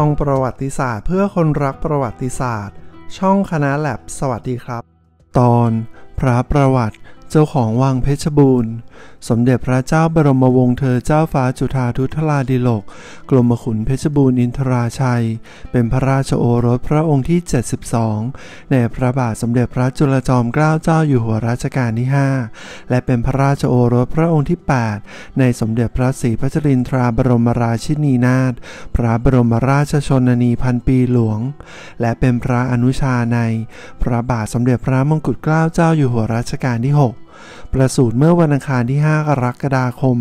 ช่องประวัติศาสตร์เพื่อคนรักประวัติศาสตร์ ช่องคณะแลบสวัสดีครับ ตอน พระประวัติเจ้าของวังเพชรบูรณ์สมเด็จพระเจ้าบรมวงศ์เธอเจ้าฟ้าจุฑาทุทลาดิโลกกรมขุนเพชรบูรณ์อินทราชัย เป็นพระราชโอรสพระองค์ที่ 72 ในพระบาทสมเด็จพระจุลจอมเกล้าเจ้าอยู่หัวรัชกาลที่5และเป็นพระราชโอรสพระองค์ที่ 8 ในสมเด็จพระศรีพัชรินทราบรมราชินีนาถพระบรมราชชนนีพันปีหลวง และเป็นพระอนุชาใน พระบาทสมเด็จพระมงกุฎเกล้าเจ้าอยู่หัวรัชกาลที่ 6ประสูติเมื่อวันอังคารที่ 5 กรกฎาคม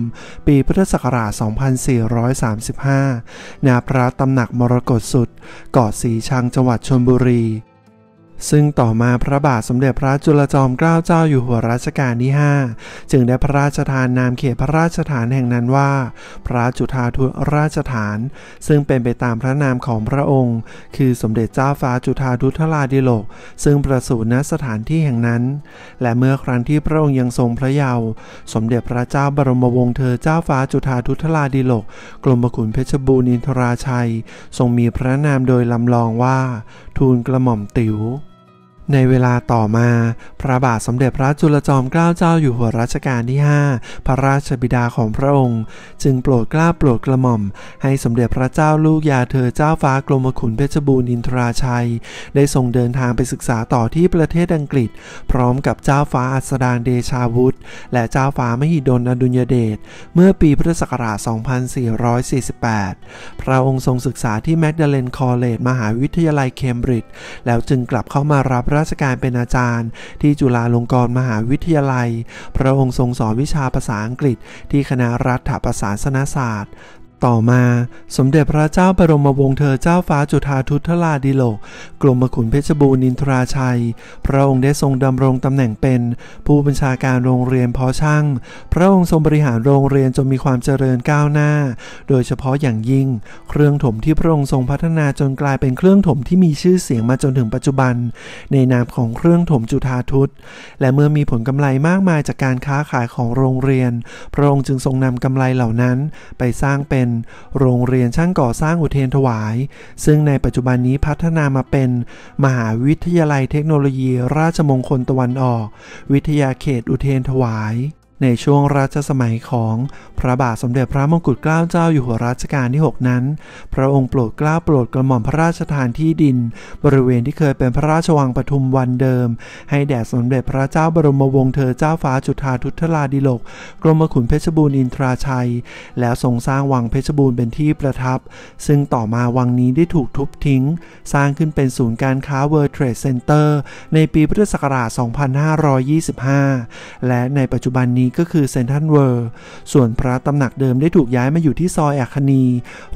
ปีพุทธศักราช 2435 ณ พระตำหนักมรกตสุด เกาะสีชังจังหวัดชลบุรีซึ่งต่อมาพระบาทสมเด็จพระจุลจอมเกล้าเจ้าอยู่หัวรัชกาลที่5 จึงได้พระราชทานนามเขตพระราชฐานแห่งนั้นว่า พระจุฑาธุราชฐาน ซึ่งเป็นไปตามพระนามของพระองค์ คือสมเด็จเจ้าฟ้าจุฑาธุทราดิโลก ซึ่งประสูติณสถานที่แห่งนั้น และเมื่อครั้งที่พระองค์ยังทรงพระเยาว์สมเด็จพระเจ้าบรมวงศ์เธอเจ้าฟ้าจุฑาธุทราดิโลกกรมขุนเพชรบูรณินทราชัย ทรงมีพระนามโดยลำลองว่าทูลกระหม่อมติ๋วในเวลาต่อมา พระบาทสมเด็จพระจุลจอมเกล้าเจ้าอยู่หัวรัชกาลที่5พระราชบิดาของพระองค์ จึงโปรดกล้าโปรดกระหม่อม ให้สมเด็จพระเจ้าลูกยาเธอเจ้าฟ้ากรมขุนเพชรบูรณินทราชัย ได้ส่งเดินทางไปศึกษาต่อที่ประเทศอังกฤษ พร้อมกับเจ้าฟ้าอัสดางเดชาวุฒิและเจ้าฟ้ามหิดลอดุญเดชเมื่อปีพุทธศักราช 2448 พระองค์ทรงศึกษาที่แมกดาเลนคอเลจมหาวิทยาลัยเคมบริดจ์แล้วจึงกลับเข้ามารับราชการเป็นอาจารย์ที่จุฬาลงกรณ์มหาวิทยาลัย พระองค์ทรงสอนวิชาภาษาอังกฤษ ที่คณะรัฐประศาสนศาสตร์ต่อมาสมเด็จพระเจ้าบรมวงศ์เธอเจ้าฟ้าจุฑาทุทลาดิโลกกรมขุนเพชรบูรณินทราชัย พระองค์ได้ทรงดำรงตำแหน่งเป็น ผู้บัญชาการโรงเรียนพอช่าง พระองค์ทรงบริหารโรงเรียนจนมีความเจริญก้าวหน้า โดยเฉพาะอย่างยิ่ง เครื่องถมที่พระองค์ทรงพัฒนาจนกลายเป็นเครื่องถมที่มีชื่อเสียงมาจนถึงปัจจุบัน ในนามของเครื่องถมจุฑาทุตและเมื่อมีผลกำไรมากมายจากการค้าขายของโรงเรียน พระองค์จึงทรงนำกำไรเหล่านั้นไปสร้างเป็นโรงเรียนช่างก่อสร้างอุเทนถวาย ซึ่งในปัจจุบันนี้พัฒนามาเป็น มหาวิทยาลัยเทคโนโลยีราชมงคลตะวันออก วิทยาเขตอุเทนถวายในช่วงรัชสมัยของ พระบาทสมเด็จพระมงกุฎเกล้าเจ้าอยู่หัวรัชกาลที่ 6 นั้น พระองค์โปรดเกล้าโปรดกระหม่อมพระราชทานที่ดิน บริเวณที่เคยเป็นพระราชวังปทุมวันเดิม ให้แด่สมเด็จพระเจ้าบรมวงศ์เธอเจ้าฟ้าจุฑาทุธราดิลก กรมขุนเพชรบูรณ์อินทราชัย แล้วทรงสร้างวังเพชรบูรณ์เป็นที่ประทับ ซึ่งต่อมาวังนี้ได้ถูกทุบทิ้ง สร้างขึ้นเป็นศูนย์การค้า World Trade Center ในปีพุทธศักราช 2525 และในปัจจุบันนี้ี้ก็คือเซนทันเวอร์ส่วนพระตำหนักเดิมได้ถูกย้ายมาอยู่ที่ซอยอัคนี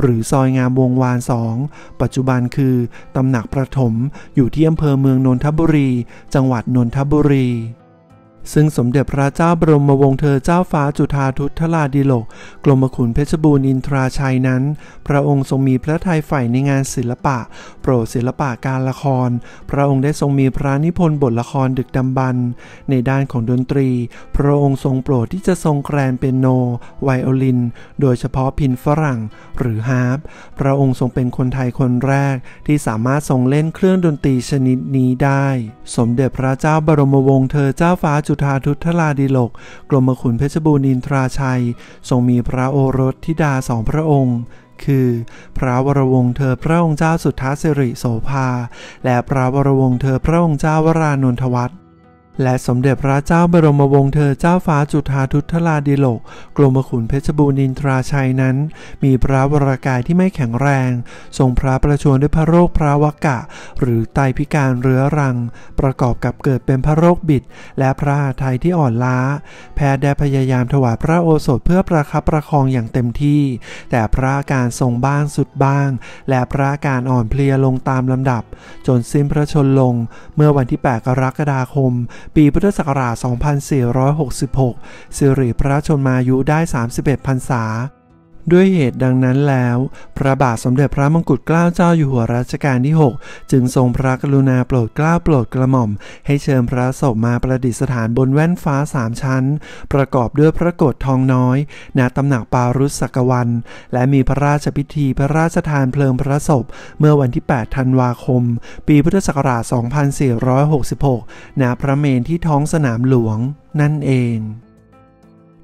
หรือซอยงามวงวานสองปัจจุบันคือตำหนักประถมอยู่ที่อำเภอเมืองนนทบุรี จังหวัดนนทบุรีซึ่งสมเด็จพระเจ้าบรมวงศ์เธอเจ้าฟ้าจุฑาทุทลาดิโลกกรมขุนเพชรบูรณ์อินทราชัยนั้น พระองค์ทรงมีพระทัยใฝ่ในงานศิลปะ โปรดศิลปะการละคร พระองค์ได้ทรงมีพระนิพนธ์บทละครดึกดำบรรในด้านของดนตรี พระองค์ทรงโปรดที่จะทรงแกรนเปียโน ไวโอลิน โดยเฉพาะพินฝรั่งหรือฮาร์ปพระองค์ทรงเป็นคนไทยคนแรก ที่สามารถทรงเล่นเครื่องดนตรีชนิดนี้ได้ สมเด็จพระเจ้าบรมวงศ์เธอเจ้าฟ้าจุธาทุทลาดิลก กรมขุนเพชรบูรณินทราชัย ทรงมีพระโอรสธิดาสองพระองค์ คือ พระวรวงศ์เธอพระองค์เจ้าสุทธาสิริ โสภา และพระวรวงศ์เธอพระองค์เจ้าวรานนทวัฒน์และสมเด็จพระเจ้าบรมวงศ์เธอเจ้าฟ้าจุฑาทุทลาดิโลกกรมขุนเพชรบูรณินทราชัยนั้น มีพระวรากายที่ไม่แข็งแรง ทรงพระประชวรด้วยพระโรคพระวกะ หรือไตพิการเรื้อรัง ประกอบกับเกิดเป็นพระโรคบิด และพระอาทถยที่อ่อนล้า แพทย์ได้พยายามถวายพระโอสถเพื่อประคับประคองอย่างเต็มที่ แต่พระอาการทรงบ้างสุดบ้าง และพระอาการอ่อนเพลียลงตามลำดับ จนสิ้นพระชนลง เมื่อวันที่8กรกฎาคมปีพุทธศักราช 2466 สิริพระชนมายุได้ 31 พรรษาด้วยเหตุดังนั้นแล้ว พระบาทสมเด็จพระมงกุฎเกล้าเจ้าอยู่หัวรัชกาลที่ 6 จึงทรงพระกรุณาโปรดเกล้าโปรดกระหม่อม ให้เชิญพระศพมาประดิษฐานบนแว่นฟ้าสามชั้น ประกอบด้วยพระโกศทองน้อย ณ ตำหนักปารุษสกวัน และมีพระราชพิธีพระราชทานเพลิงพระศพเมื่อวันที่ 8 ธันวาคม ปีพุทธศักราช 2466 ณ พระเมนที่ท้องสนามหลวง นั่นเอง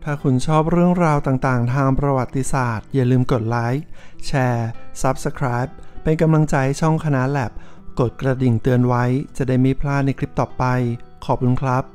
ถ้าคุณชอบเรื่องราวต่างๆ ทางประวัติศาสตร์ อย่าลืมกดไลค์ แชร์ Subscribe เป็นกำลังใจช่องคณะแลบกดกระดิ่งเตือนไว้จะได้ไม่พลาดในคลิปต่อไป ขอบคุณครับ